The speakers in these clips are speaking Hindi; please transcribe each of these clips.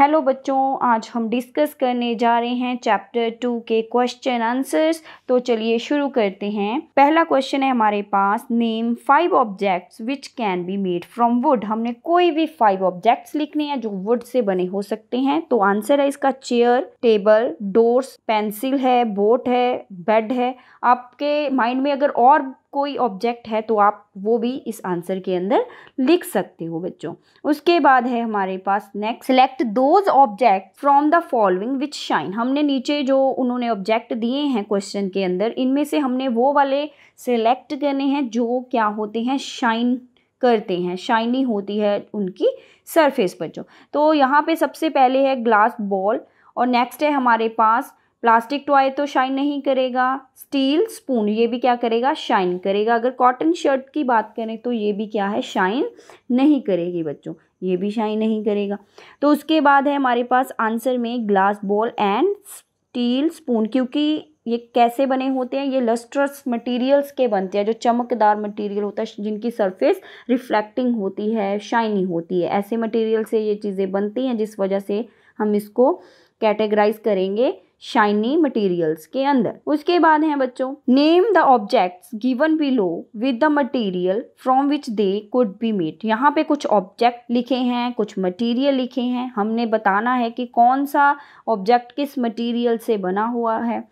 हेलो बच्चों आज हम डिस्कस करने जा रहे हैं चैप्टर टू के क्वेश्चन आंसर्स तो चलिए शुरू करते हैं पहला क्वेश्चन है हमारे पास name five objects which can be made from wood हमने कोई भी फाइव ऑब्जेक्ट्स लिखने हैं जो वुड से बने हो सकते हैं तो आंसर है इसका चेयर टेबल डोर्स पेंसिल है बोट है बेड है आपके माइंड में अगर और कोई ऑब्जेक्ट है तो आप वो भी इस आंसर के अंदर लिख सकते हो बच्चों उसके बाद है हमारे पास next select those object from the following which shine हमने नीचे जो उन्होंने ऑब्जेक्ट दिए हैं क्वेश्चन के अंदर इनमें से हमने वो वाले सिलेक्ट करने हैं जो क्या होते हैं शाइन करते हैं शाइनी होती है उनकी सरफेस बच्चों तो यहाँ पे सबसे पहले है ग्लास बॉल और नेक्स्ट है हमारे पास प्लास्टिक टॉय तो शाइन नहीं करेगा स्टील स्पून ये भी क्या करेगा शाइन करेगा अगर कॉटन शर्ट की बात करें तो ये भी क्या है शाइन नहीं करेगी बच्चों ये भी शाइन नहीं करेगा तो उसके बाद है हमारे पास आंसर में glass ball and steel spoon क्योंकि ये कैसे बने होते हैं ये लस्ट्रस मटेरियल्स के बनते हैं जो चमकदार मटेरियल होता है जिनकी सरफेस रिफ्लेक्टिंग होती है शाइनी होती है ऐसे मटेरियल से ये चीज़ें बनती हैं जिस वजह से हम इसको कैटेगराइज करेंगे शाइनी मटेरियल्स के अंदर उसके बाद है बच्चों name the objects given below with the material from which they could be made यहाँ पे कुछ ऑब्जेक्ट लिखे हैं कुछ मटेरियल लिखे हैं हमने बताना है कि कौन सा ऑब्जेक्ट किस मटेरियल से बना हुआ है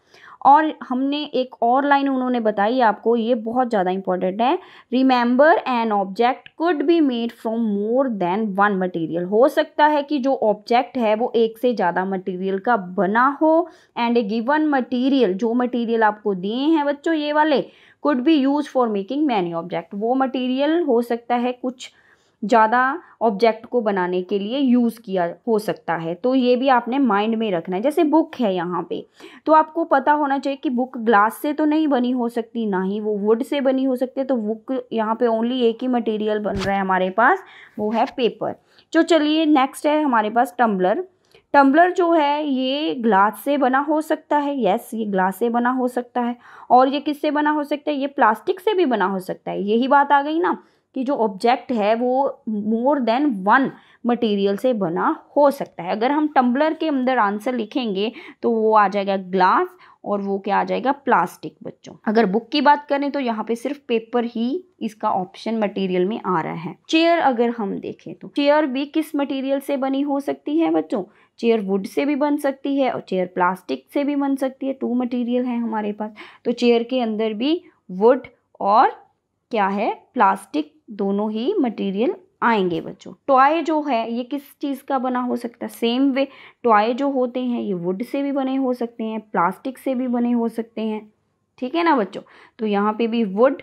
और हमने एक और लाइन उन्होंने बताई आपको ये बहुत ज़्यादा इंपॉर्टेंट है remember an object could be made from more than one material हो सकता है कि जो ऑब्जेक्ट है वो एक से ज़्यादा मटेरियल का बना हो एंड ए गिवन मटेरियल जो मटेरियल आपको दिए हैं बच्चों ये वाले could be use for making many object वो मटीरियल हो सकता है कुछ ज़्यादा ऑब्जेक्ट को बनाने के लिए यूज़ किया हो सकता है तो ये भी आपने माइंड में रखना है जैसे बुक है यहाँ पे तो आपको पता होना चाहिए कि बुक ग्लास से तो नहीं बनी हो सकती ना ही वो वुड से बनी हो सकती है तो बुक यहाँ पे ओनली एक ही मटेरियल बन रहा है हमारे पास वो है पेपर जो तो चलिए नेक्स्ट है हमारे पास टम्बलर टम्बलर जो है ये ग्लास से बना हो सकता है यस ये ग्लास से बना हो सकता है और ये किससे बना हो सकता है ये प्लास्टिक से भी बना हो सकता है यही बात आ गई ना कि जो ऑब्जेक्ट है वो मोर देन वन मटेरियल से बना हो सकता है अगर हम टम्बलर के अंदर आंसर लिखेंगे तो वो आ जाएगा ग्लास और वो क्या आ जाएगा प्लास्टिक बच्चों अगर बुक की बात करें तो यहाँ पे सिर्फ पेपर ही इसका ऑप्शन मटेरियल में आ रहा है चेयर अगर हम देखें तो चेयर भी किस मटेरियल से बनी हो सकती है बच्चों चेयर वुड से भी बन सकती है और चेयर प्लास्टिक से भी बन सकती है टू मटेरियल है हमारे पास तो चेयर के अंदर भी वुड और क्या है प्लास्टिक दोनों ही मटेरियल आएंगे बच्चों टॉय जो है ये किस चीज़ का बना हो सकता है सेम वे टॉय जो होते हैं ये वुड से भी बने हो सकते हैं प्लास्टिक से भी बने हो सकते हैं ठीक है ना बच्चों तो यहाँ पे भी वुड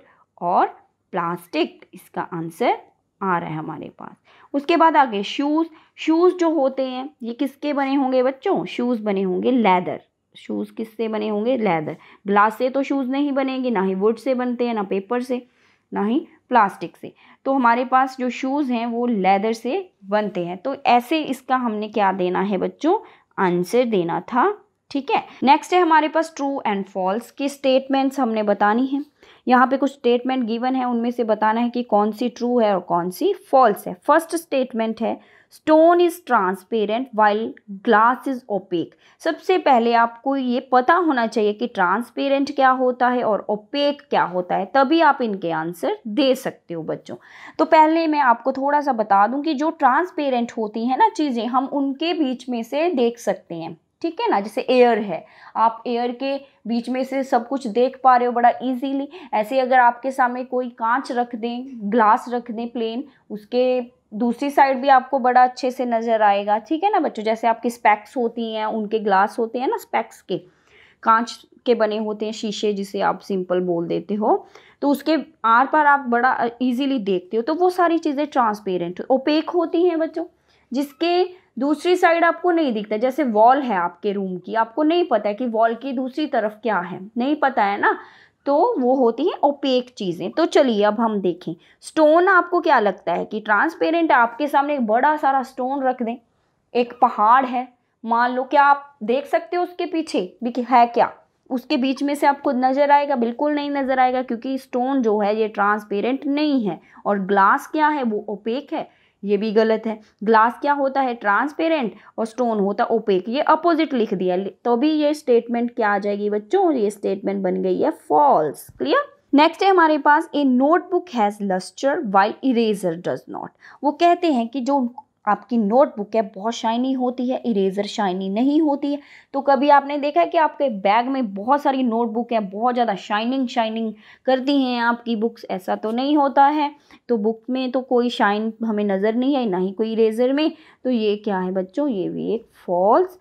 और प्लास्टिक इसका आंसर आ रहा है हमारे पास उसके बाद आगे शूज़ शूज़ जो होते हैं ये किसके बने होंगे बच्चों शूज़ बने होंगे लेदर शूज़ किससे बने होंगे लेदर ग्लास से तो शूज़ नहीं बनेंगे ना ही वुड से बनते हैं ना पेपर से ना ही प्लास्टिक से तो हमारे पास जो शूज़ हैं वो लेदर से बनते हैं तो ऐसे इसका हमने क्या देना है बच्चों आंसर देना था ठीक है नेक्स्ट है हमारे पास ट्रू एंड फॉल्स की स्टेटमेंट्स हमने बतानी है यहाँ पे कुछ स्टेटमेंट गिवन है उनमें से बताना है कि कौन सी ट्रू है और कौन सी फॉल्स है फर्स्ट स्टेटमेंट है stone is transparent while glass is opaque सबसे पहले आपको ये पता होना चाहिए कि ट्रांसपेरेंट क्या होता है और ओपेक क्या होता है तभी आप इनके आंसर दे सकते हो बच्चों तो पहले मैं आपको थोड़ा सा बता दूं कि जो ट्रांसपेरेंट होती है ना चीज़ें हम उनके बीच में से देख सकते हैं ठीक है ना जैसे एयर है आप एयर के बीच में से सब कुछ देख पा रहे हो बड़ा इजीली ऐसे अगर आपके सामने कोई कांच रख दें ग्लास रख दें प्लेन उसके दूसरी साइड भी आपको बड़ा अच्छे से नज़र आएगा ठीक है ना बच्चों जैसे आपकी स्पैक्स होती हैं उनके ग्लास होते हैं ना स्पैक्स के कांच के बने होते हैं शीशे जिसे आप सिंपल बोल देते हो तो उसके आर पार आप बड़ा इजीली देखते हो तो वो सारी चीज़ें ट्रांसपेरेंट ओपेक होती हैं बच्चों जिसके दूसरी साइड आपको नहीं दिखता जैसे वॉल है आपके रूम की आपको नहीं पता है कि वॉल की दूसरी तरफ क्या है नहीं पता है ना तो वो होती हैं ओपेक चीज़ें तो चलिए अब हम देखें स्टोन आपको क्या लगता है कि ट्रांसपेरेंट आपके सामने एक बड़ा सारा स्टोन रख दें एक पहाड़ है मान लो क्या आप देख सकते हो उसके पीछे भी है क्या उसके बीच में से आपको नज़र आएगा बिल्कुल नहीं नज़र आएगा क्योंकि स्टोन जो है ये ट्रांसपेरेंट नहीं है और ग्लास क्या है वो ओपेक है ये भी गलत है ग्लास क्या होता है ट्रांसपेरेंट और स्टोन होता है ओपेक ये अपोजिट लिख दिया तो भी ये स्टेटमेंट क्या आ जाएगी बच्चों ये स्टेटमेंट बन गई है फॉल्स क्लियर नेक्स्ट है हमारे पास a notebook has lustre while eraser does not वो कहते हैं कि जो आपकी नोटबुक है बहुत शाइनी होती है इरेज़र शाइनी नहीं होती है तो कभी आपने देखा है कि आपके बैग में बहुत सारी नोटबुक हैं बहुत ज़्यादा शाइनिंग शाइनिंग करती हैं आपकी बुक्स ऐसा तो नहीं होता है तो बुक में तो कोई शाइन हमें नज़र नहीं आई ना ही कोई इरेज़र में तो ये क्या है बच्चों ये भी एक फॉल्स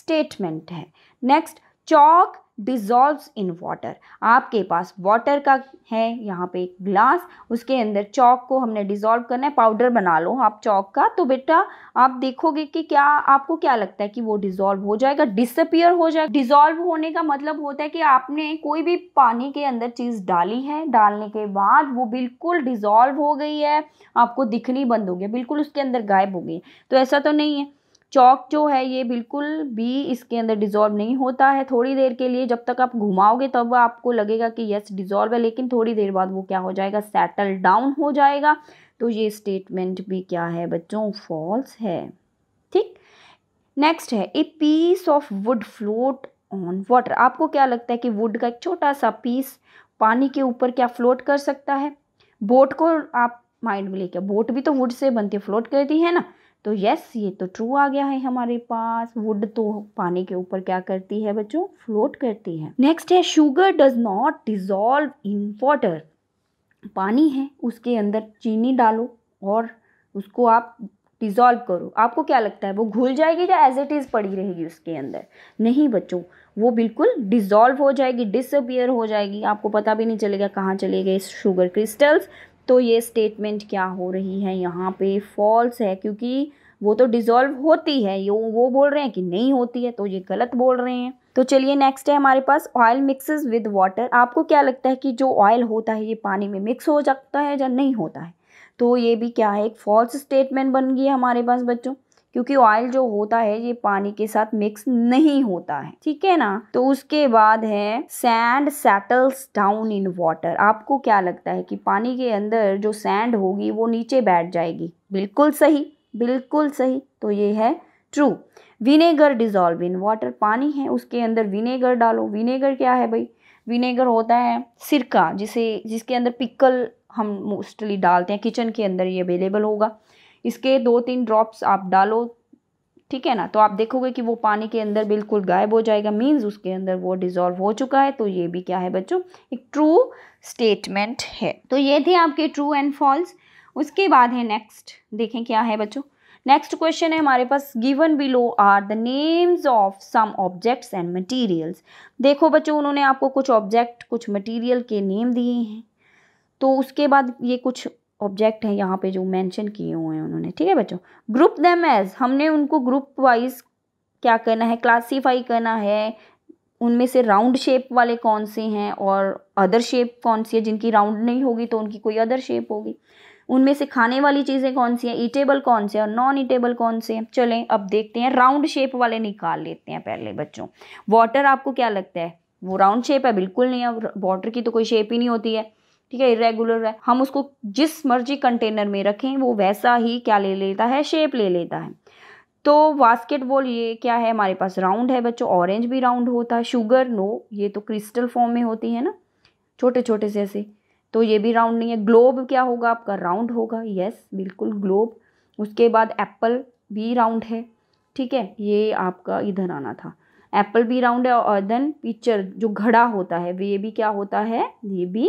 स्टेटमेंट है next chalk dissolves in water आपके पास वाटर का है यहाँ पे एक ग्लास उसके अंदर चौक को हमने डिज़ोल्व करना है पाउडर बना लो आप चौक का तो बेटा आप देखोगे कि क्या आपको क्या लगता है कि वो डिज़ोल्व हो जाएगा डिसअपियर हो जाएगा डिज़ोल्व होने का मतलब होता है कि आपने कोई भी पानी के अंदर चीज़ डाली है डालने के बाद वो बिल्कुल डिज़ोल्व हो गई है आपको दिखनी बंद हो गया बिल्कुल उसके अंदर गायब हो गई तो ऐसा तो नहीं है चौक जो है ये बिल्कुल भी इसके अंदर डिज़ोल्व नहीं होता है थोड़ी देर के लिए जब तक आप घुमाओगे तब तो आपको लगेगा कि यस डिज़ोल्व है लेकिन थोड़ी देर बाद वो क्या हो जाएगा सेटल डाउन हो जाएगा तो ये स्टेटमेंट भी क्या है बच्चों फॉल्स है ठीक नेक्स्ट है a piece of wood float on water आपको क्या लगता है कि वुड का एक छोटा सा पीस पानी के ऊपर क्या फ्लोट कर सकता है बोट को आप माइंड में लेके बोट भी तो वुड से बनती है फ्लोट करती है ना तो यस ये तो ट्रू आ गया है हमारे पास वुड तो पानी के ऊपर क्या करती है बच्चों फ्लोट करती है नेक्स्ट है sugar does not dissolve in water पानी है उसके अंदर चीनी डालो और उसको आप डिज़ोल्व करो आपको क्या लगता है वो घुल जाएगी या एज इट इज़ पड़ी रहेगी उसके अंदर नहीं बच्चों वो बिल्कुल डिज़ोल्व हो जाएगी डिसअपियर हो जाएगी आपको पता भी नहीं चलेगा कहाँ चले गए शुगर क्रिस्टल्स तो ये स्टेटमेंट क्या हो रही है यहाँ पे फॉल्स है क्योंकि वो तो डिज़ोल्व होती है ये वो बोल रहे हैं कि नहीं होती है तो ये गलत बोल रहे हैं तो चलिए नेक्स्ट है हमारे पास ऑयल मिक्सेस विद वाटर आपको क्या लगता है कि जो ऑयल होता है ये पानी में मिक्स हो जाता है या नहीं होता है तो ये भी क्या है एक फॉल्स स्टेटमेंट बन गई है हमारे पास बच्चों क्योंकि ऑयल जो होता है ये पानी के साथ मिक्स नहीं होता है ठीक है ना तो उसके बाद है sand settles down in water आपको क्या लगता है कि पानी के अंदर जो सैंड होगी वो नीचे बैठ जाएगी बिल्कुल सही बिल्कुल सही तो ये है true vinegar dissolve in water पानी है उसके अंदर विनेगर डालो विनेगर क्या है भाई विनेगर होता है सिरका जिसे जिसके अंदर पिकल हम मोस्टली डालते हैं किचन के अंदर ये अवेलेबल होगा इसके दो तीन ड्रॉप्स आप डालो ठीक है ना तो आप देखोगे कि वो पानी के अंदर बिल्कुल गायब हो जाएगा मीन्स उसके अंदर वो डिज़ोल्व हो चुका है तो ये भी क्या है बच्चों एक ट्रू स्टेटमेंट है तो ये थे आपके ट्रू एंड फॉल्स उसके बाद है नेक्स्ट देखें क्या है बच्चों नेक्स्ट क्वेश्चन है हमारे पास given below are the names of some objects and materials देखो बच्चों उन्होंने आपको कुछ ऑब्जेक्ट कुछ मटेरियल के नेम दिए हैं तो उसके बाद ये कुछ ऑब्जेक्ट हैं यहाँ पे जो मेंशन किए हुए हैं उन्होंने ठीक है बच्चों ग्रुप दैम एज हमने उनको ग्रुप वाइज क्या करना है क्लासीफाई करना है उनमें से राउंड शेप वाले कौन से हैं और अदर शेप कौन सी है जिनकी राउंड नहीं होगी तो उनकी कोई अदर शेप होगी उनमें से खाने वाली चीज़ें कौन सी हैं ईटेबल कौन से और नॉन ईटेबल कौन से हैं चलें अब देखते हैं राउंड शेप वाले निकाल लेते हैं पहले बच्चों वाटर आपको क्या लगता है वो राउंड शेप है बिल्कुल नहीं है वाटर की तो कोई शेप ही नहीं होती है ठीक है इरेगुलर है हम उसको जिस मर्जी कंटेनर में रखें वो वैसा ही क्या ले लेता है शेप ले लेता है तो बास्केटबॉल ये क्या है हमारे पास राउंड है बच्चों ऑरेंज भी राउंड होता है शुगर नो ये तो क्रिस्टल फॉर्म में होती है ना छोटे छोटे से ऐसे तो ये भी राउंड नहीं है ग्लोब क्या होगा आपका राउंड होगा यस बिल्कुल ग्लोब उसके बाद एप्पल भी राउंड है ठीक है ये आपका इधर आना था एप्पल भी राउंड है और देन पिक्चर जो घड़ा होता है ये भी क्या होता है ये भी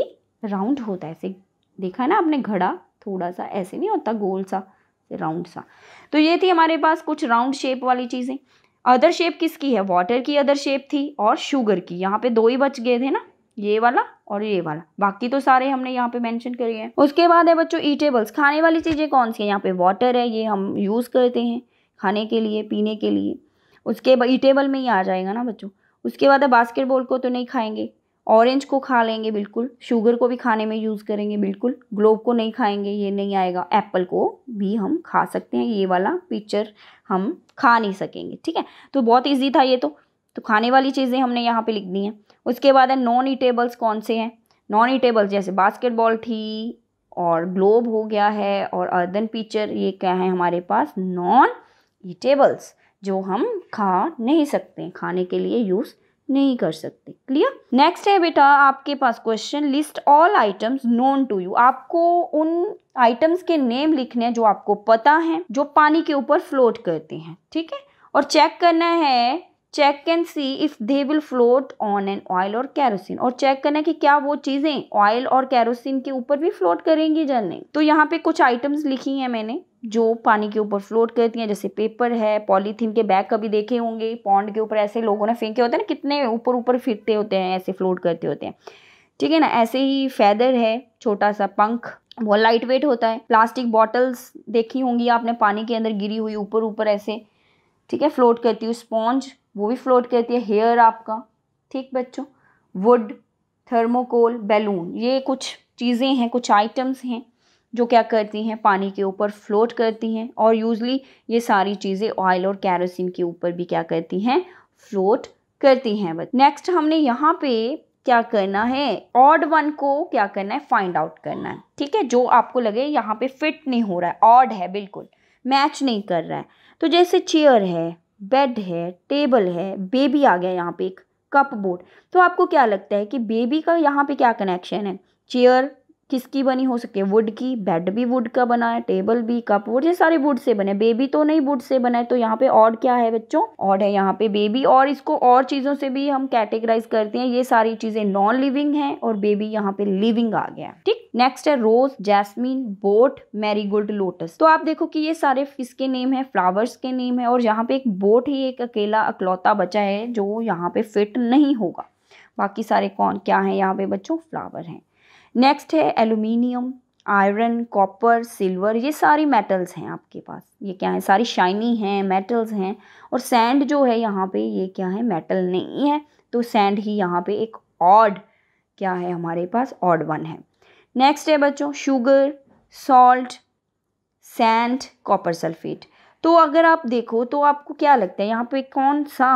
राउंड होता है ऐसे देखा है ना आपने घड़ा थोड़ा सा ऐसे नहीं होता गोल सा राउंड सा तो ये थी हमारे पास कुछ राउंड शेप वाली चीज़ें अदर शेप किसकी है वाटर की अदर शेप थी और शुगर की यहाँ पे दो ही बच गए थे ना ये वाला और ये वाला बाकी तो सारे हमने यहाँ पे मेंशन करे हैं उसके बाद है बच्चों ईटेबल्स खाने वाली चीज़ें कौन सी हैं यहाँ पे वाटर है ये हम यूज़ करते हैं खाने के लिए पीने के लिए उसके ईटेबल में ही आ जाएगा ना बच्चों उसके बाद है बास्केटबॉल को तो नहीं खाएंगे ऑरेंज को खा लेंगे बिल्कुल शुगर को भी खाने में यूज़ करेंगे बिल्कुल ग्लोब को नहीं खाएंगे ये नहीं आएगा एप्पल को भी हम खा सकते हैं ये वाला पिक्चर हम खा नहीं सकेंगे ठीक है तो बहुत ईजी था ये तो तो खाने वाली चीज़ें हमने यहाँ पे लिख दी हैं उसके बाद है नॉन ईटेबल्स कौन से हैं नॉन ईटेबल्स जैसे बास्केटबॉल थी और ग्लोब हो गया है और अर्दन पिक्चर ये क्या है हमारे पास नॉन ईटेबल्स जो हम खा नहीं सकते खाने के लिए यूज़ नहीं कर सकते क्लियर नेक्स्ट है बेटा आपके पास question list all items known to you आपको उन आइटम्स के नेम लिखने हैं जो आपको पता हैं जो पानी के ऊपर फ्लोट करते हैं ठीक है और चेक करना है check can see if they will float on an oil और कैरोसिन और चेक करना है कि क्या वो चीज़ें ऑयल और कैरोसिन के ऊपर भी फ्लोट करेंगी या नहीं तो यहाँ पे कुछ आइटम्स लिखी हैं मैंने जो पानी के ऊपर फ्लोट करती हैं जैसे पेपर है पॉलीथीन के बैग कभी देखे होंगे पॉन्ड के ऊपर ऐसे लोगों ने फेंके होते हैं ना कितने ऊपर ऊपर फिरते होते हैं ऐसे फ्लोट करते होते हैं ठीक है ना ऐसे ही फैदर है छोटा सा पंख बहुत लाइट वेट होता है प्लास्टिक बॉटल्स देखी होंगी आपने पानी के अंदर गिरी हुई ऊपर ऊपर ऐसे ठीक है फ्लोट करती हुई स्पॉन्ज वो भी फ्लोट करती है हेयर आपका ठीक बच्चों वुड थर्मोकोल बैलून ये कुछ चीज़ें हैं कुछ आइटम्स हैं जो क्या करती हैं पानी के ऊपर फ्लोट करती हैं और यूजली ये सारी चीज़ें ऑयल और कैरोसिन के ऊपर भी क्या करती हैं फ्लोट करती हैं बस नेक्स्ट हमने यहाँ पे क्या करना है ऑड वन को क्या करना है फाइंड आउट करना है ठीक है जो आपको लगे यहाँ पे फिट नहीं हो रहा है ऑड है बिल्कुल मैच नहीं कर रहा है तो जैसे चेयर है बेड है टेबल है बेबी आ गया यहाँ पे एक कप बोर्ड तो आपको क्या लगता है कि बेबी का यहाँ पे क्या कनेक्शन है चेयर किसकी बनी हो सके वुड की बेड भी वुड का बना है टेबल भी कप वुड ये सारे वुड से बने बेबी तो नहीं वुड से बना है तो यहाँ पे और क्या है बच्चों और है यहाँ पे बेबी और इसको और चीज़ों से भी हम कैटेगराइज करते हैं ये सारी चीज़ें नॉन लिविंग हैं और बेबी यहाँ पे लिविंग आ गया ठीक नेक्स्ट है rose jasmine boat marigold lotus तो आप देखो कि ये सारे किसके नेम है फ्लावर्स के नेम है और यहाँ पे एक बोट ही एक अकेला अकलौता बचा है जो यहाँ पे फिट नहीं होगा बाकी सारे कौन क्या है यहाँ पे बच्चों फ्लावर हैं नेक्स्ट है एलुमिनियम आयरन कॉपर सिल्वर ये सारी मेटल्स हैं आपके पास ये क्या है सारी शाइनी हैं मेटल्स हैं और सैंड जो है यहाँ पे ये क्या है मेटल नहीं है तो सैंड ही यहाँ पे एक ऑड क्या है हमारे पास ऑड वन है नेक्स्ट है बच्चों sugar salt sand copper sulphate तो अगर आप देखो तो आपको क्या लगता है यहाँ पे कौन सा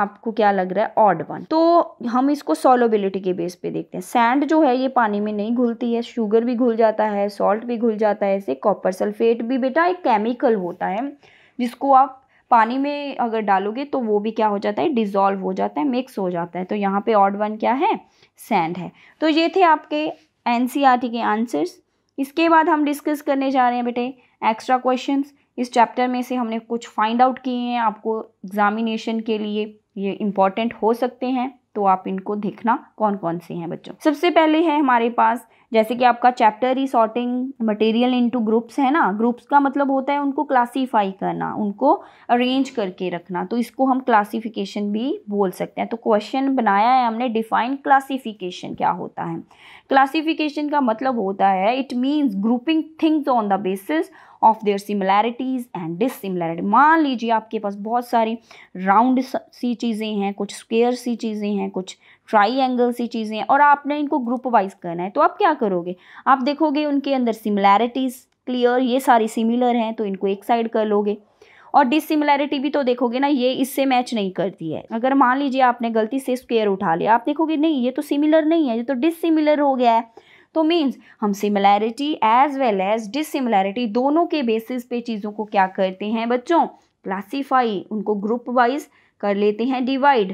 आपको क्या लग रहा है ऑड वन तो हम इसको सॉलोबिलिटी के बेस पे देखते हैं सैंड जो है ये पानी में नहीं घुलती है शुगर भी घुल जाता है सॉल्ट भी घुल जाता है ऐसे कॉपर सल्फेट भी बेटा एक केमिकल होता है जिसको आप पानी में अगर डालोगे तो वो भी क्या हो जाता है डिज़ोल्व हो जाता है मिक्स हो जाता है तो यहाँ पे ऑड वन क्या है सैंड है तो ये थे आपके एन के आंसर्स इसके बाद हम डिस्कस करने जा रहे हैं बेटे एक्स्ट्रा क्वेश्चन इस चैप्टर में से हमने कुछ फाइंड आउट किए हैं आपको एग्जामिनेशन के लिए ये इम्पॉर्टेंट हो सकते हैं तो आप इनको देखना कौन कौन से हैं बच्चों सबसे पहले है हमारे पास जैसे कि आपका chapter resorting material into groups है ना ग्रुप्स का मतलब होता है उनको क्लासीफाई करना उनको अरेंज करके रखना तो इसको हम क्लासिफिकेशन भी बोल सकते हैं तो क्वेश्चन बनाया है हमने डिफाइन क्लासिफिकेशन क्या होता है क्लासिफिकेशन का मतलब होता है it means grouping things on the basis of their similarities and dissimilarity मान लीजिए आपके पास बहुत सारी राउंड सी चीज़ें हैं कुछ स्क्वेयर सी चीज़ें हैं कुछ ट्राइंगल सी चीज़ें हैं और आपने इनको ग्रुप वाइज करना है तो आप क्या करोगे आप देखोगे उनके अंदर सिमिलैरिटीज़ क्लियर ये सारी सिमिलर हैं तो इनको एक साइड कर लोगे और डिसिमिलैरिटी भी तो देखोगे ना ये इससे मैच नहीं करती है अगर मान लीजिए आपने गलती से स्क्वेयर उठा लिया आप देखोगे नहीं ये तो सिमिलर नहीं है ये तो डिसिमिलर हो गया है तो मीन्स हम similarity as well as dissimilarity दोनों के बेसिस पे चीज़ों को क्या करते हैं बच्चों क्लासीफाई उनको ग्रुप वाइज कर लेते हैं डिवाइड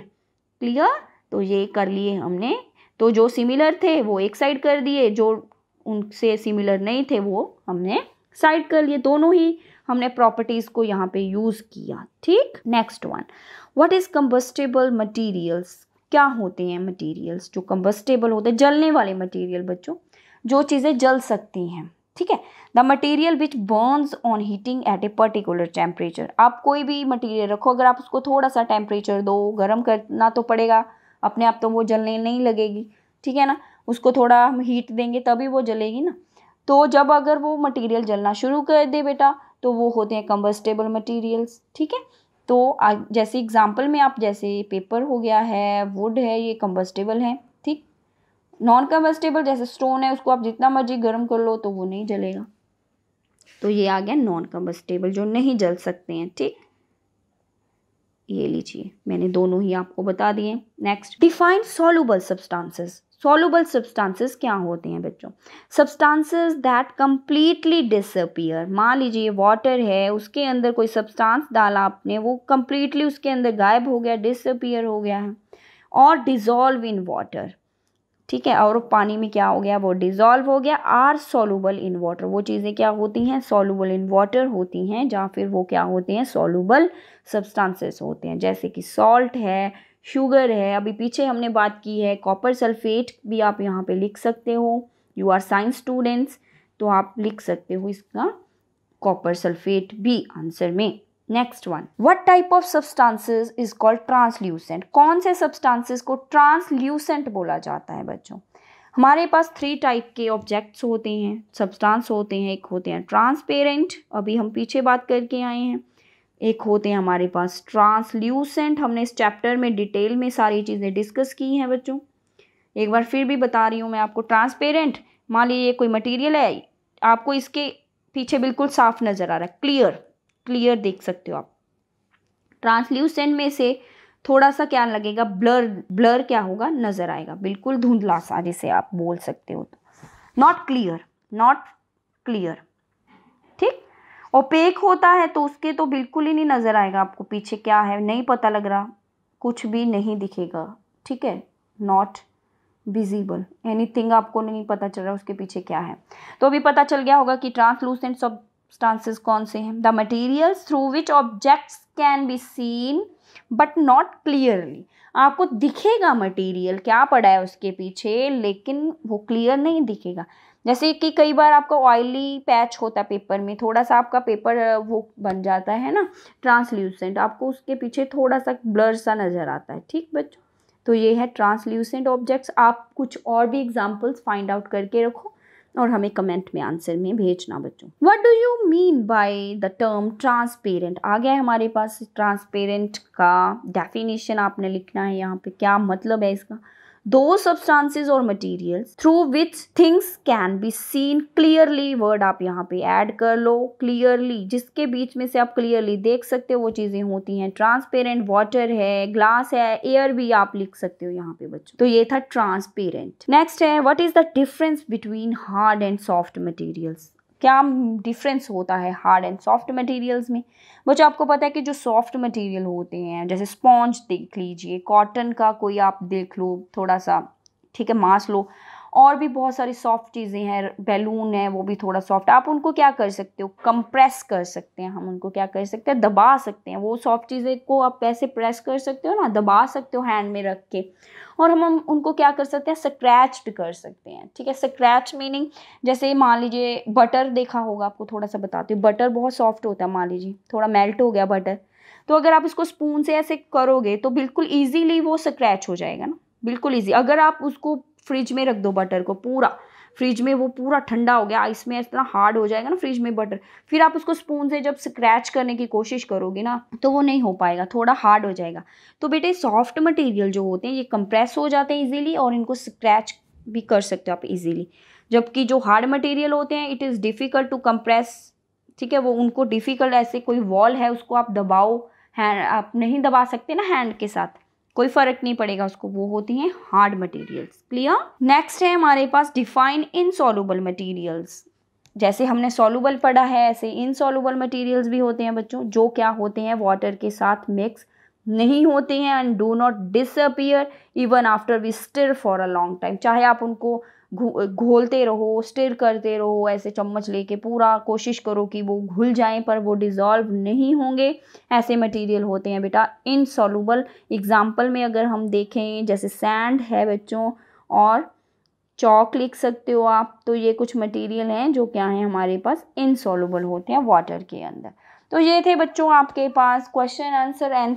क्लियर तो ये कर लिए हमने तो जो सिमिलर थे वो एक साइड कर दिए जो उनसे सिमिलर नहीं थे वो हमने साइड कर लिए दोनों ही हमने प्रॉपर्टीज़ को यहाँ पे यूज़ किया ठीक next one what is combustible materials क्या होते हैं मटेरियल्स जो कंबस्टेबल होते हैं जलने वाले मटेरियल बच्चों जो चीज़ें जल सकती हैं ठीक है the material which burns on heating at a particular temperature आप कोई भी मटेरियल रखो अगर आप उसको थोड़ा सा टेम्परेचर दो गर्म करना तो पड़ेगा अपने आप तो वो जलने नहीं लगेगी ठीक है ना उसको थोड़ा हम हीट देंगे तभी वो जलेगी ना तो जब अगर वो मटेरियल जलना शुरू कर दे बेटा तो वो होते हैं कम्बस्टेबल मटेरियल्स ठीक है तो जैसे एग्जाम्पल में आप जैसे पेपर हो गया है वुड है ये कम्बस्टेबल है नॉन कम्बस्टेबल जैसे स्टोन है उसको आप जितना मर्जी गर्म कर लो तो वो नहीं जलेगा तो ये आ गया नॉन कम्बस्टेबल जो नहीं जल सकते हैं ठीक ये लीजिए मैंने दोनों ही आपको बता दिए next define soluble substances soluble substances क्या होते हैं बच्चों सब्सटांसेस दैट कम्प्लीटली डिसअपियर मान लीजिए वाटर है उसके अंदर कोई सब्सटांस डाला आपने वो कम्प्लीटली उसके अंदर गायब हो गया डिसअपियर हो गया है और डिजॉल्व इन वाटर ठीक है और पानी में क्या हो गया वो डिज़ोल्व हो गया आर सोलूबल इन वाटर वो चीज़ें क्या होती हैं सोलूबल इन वाटर होती हैं जहाँ फिर वो क्या होते हैं सोलूबल सब्सटेंसेस होते हैं जैसे कि सॉल्ट है शुगर है अभी पीछे हमने बात की है कॉपर सल्फेट भी आप यहाँ पे लिख सकते हो यू आर साइंस स्टूडेंट्स तो आप लिख सकते हो इसका कॉपर सल्फेट भी आंसर में next one what type of substances is called translucent कौन से सब्सटेंसेस को ट्रांसल्यूसेंट बोला जाता है बच्चों हमारे पास थ्री टाइप के ऑब्जेक्ट्स होते हैं सब्सटेंस होते हैं एक होते हैं ट्रांसपेरेंट अभी हम पीछे बात करके आए हैं एक होते हैं हमारे पास ट्रांसल्यूसेंट हमने इस चैप्टर में डिटेल में सारी चीज़ें डिस्कस की हैं बच्चों एक बार फिर भी बता रही हूँ मैं आपको ट्रांसपेरेंट मान लीजिए कोई मटेरियल है आपको इसके पीछे बिल्कुल साफ नज़र आ रहा है क्लियर क्लियर देख सकते हो आप ट्रांसल्यूसेंट में से थोड़ा सा क्या लगेगा ब्लर ब्लर क्या होगा नज़र आएगा बिल्कुल धुंधला सा जिसे आप बोल सकते हो तो नॉट क्लियर नॉट क्लियर ठीक ओपेक होता है तो उसके तो बिल्कुल ही नहीं नज़र आएगा आपको पीछे क्या है नहीं पता लग रहा कुछ भी नहीं दिखेगा ठीक है नॉट विजिबल एनीथिंग आपको नहीं पता चल रहा उसके पीछे क्या है तो अभी पता चल गया होगा कि ट्रांसलूसेंट सब सब्सटांसेस कौन से हैं the materials through which objects can be seen but not clearly आपको दिखेगा मटेरियल क्या पड़ा है उसके पीछे लेकिन वो क्लियर नहीं दिखेगा जैसे कि कई बार आपका ऑयली पैच होता है पेपर में थोड़ा सा आपका पेपर वो बन जाता है ना ट्रांसल्यूसेंट आपको उसके पीछे थोड़ा सा ब्लर सा नज़र आता है ठीक बच्चों तो ये है ट्रांसल्यूसेंट ऑब्जेक्ट्स आप कुछ और भी एग्जांपल्स फाइंड आउट करके रखो और हमें कमेंट में आंसर में भेजना बच्चों what do you mean by the term transparent आ गया है हमारे पास ट्रांसपेरेंट का डेफिनेशन आपने लिखना है यहाँ पे क्या मतलब है इसका those substances or materials through which things can be seen clearly word आप यहाँ पे add कर लो clearly जिसके बीच में से आप clearly देख सकते हो वो चीज़ें होती हैं transparent water है glass है air भी आप लिख सकते हो यहाँ पे बच्चों तो ये था transparent next है what is the difference between hard and soft materials क्या डिफरेंस होता है हार्ड एंड सॉफ्ट मटेरियल्स में बच्चों आपको पता है कि जो सॉफ्ट मटेरियल होते हैं जैसे स्पॉन्ज देख लीजिए कॉटन का कोई आप देख लो थोड़ा सा ठीक है मांस लो और भी बहुत सारी सॉफ्ट चीज़ें हैं बैलून है वो भी थोड़ा सॉफ्ट आप उनको क्या कर सकते हो कंप्रेस कर सकते हैं हम उनको क्या कर सकते हैं दबा सकते हैं वो सॉफ्ट चीज़ें को आप कैसे प्रेस कर सकते हो ना दबा सकते हो हैंड में रख के और हम हम उनको क्या कर सकते हैं स्क्रैच्ड कर सकते हैं ठीक है स्क्रैच मीनिंग जैसे मान लीजिए बटर देखा होगा आपको थोड़ा सा बताती हूँ बटर बहुत सॉफ्ट होता है मान लीजिए थोड़ा मेल्ट हो गया बटर तो अगर आप इसको स्पून से ऐसे करोगे तो बिल्कुल ईजीली वो स्क्रैच हो जाएगा ना बिल्कुल ईजी अगर आप उसको फ्रिज में रख दो बटर को पूरा फ्रिज में वो पूरा ठंडा हो गया आइस में इतना हार्ड हो जाएगा ना फ्रिज में बटर फिर आप उसको स्पून से जब स्क्रैच करने की कोशिश करोगे ना तो वो नहीं हो पाएगा थोड़ा हार्ड हो जाएगा तो बेटे सॉफ्ट मटेरियल जो होते हैं ये कंप्रेस हो जाते हैं इजीली और इनको स्क्रैच भी कर सकते हो आप इजीली जबकि जो हार्ड मटेरियल होते हैं it is difficult to compress ठीक है वो उनको डिफ़िकल्ट ऐसे कोई वॉल है उसको आप दबाओ हैंड आप नहीं दबा सकते ना हैंड के साथ कोई फर्क नहीं पड़ेगा उसको वो होती हैं हार्ड मटेरियल्स क्लियर नेक्स्ट है हमारे पास डिफाइन इनसॉल्यूबल मटेरियल्स जैसे हमने सॉल्युबल पढ़ा है ऐसे इनसॉल्यूबल मटेरियल्स भी होते हैं बच्चों जो क्या होते हैं वाटर के साथ मिक्स नहीं होते हैं and do not disappear even after we stir for a long time चाहे आप उनको घोलते रहो स्टिर करते रहो ऐसे चम्मच लेके पूरा कोशिश करो कि वो घुल जाएं पर वो डिज़ोल्व नहीं होंगे ऐसे मटेरियल होते हैं बेटा इनसॉलूबल एग्ज़ाम्पल में अगर हम देखें जैसे सैंड है बच्चों और चौक लिख सकते हो आप तो ये कुछ मटेरियल हैं जो क्या हैं हमारे पास इनसॉलूबल होते हैं वाटर के अंदर तो ये थे बच्चों आपके पास क्वेश्चन आंसर एन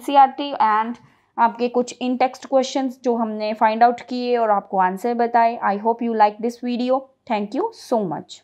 एंड आपके कुछ इन टेक्स्ट क्वेश्चन जो हमने फाइंड आउट किए और आपको आंसर बताए I hope you like this video thank you so much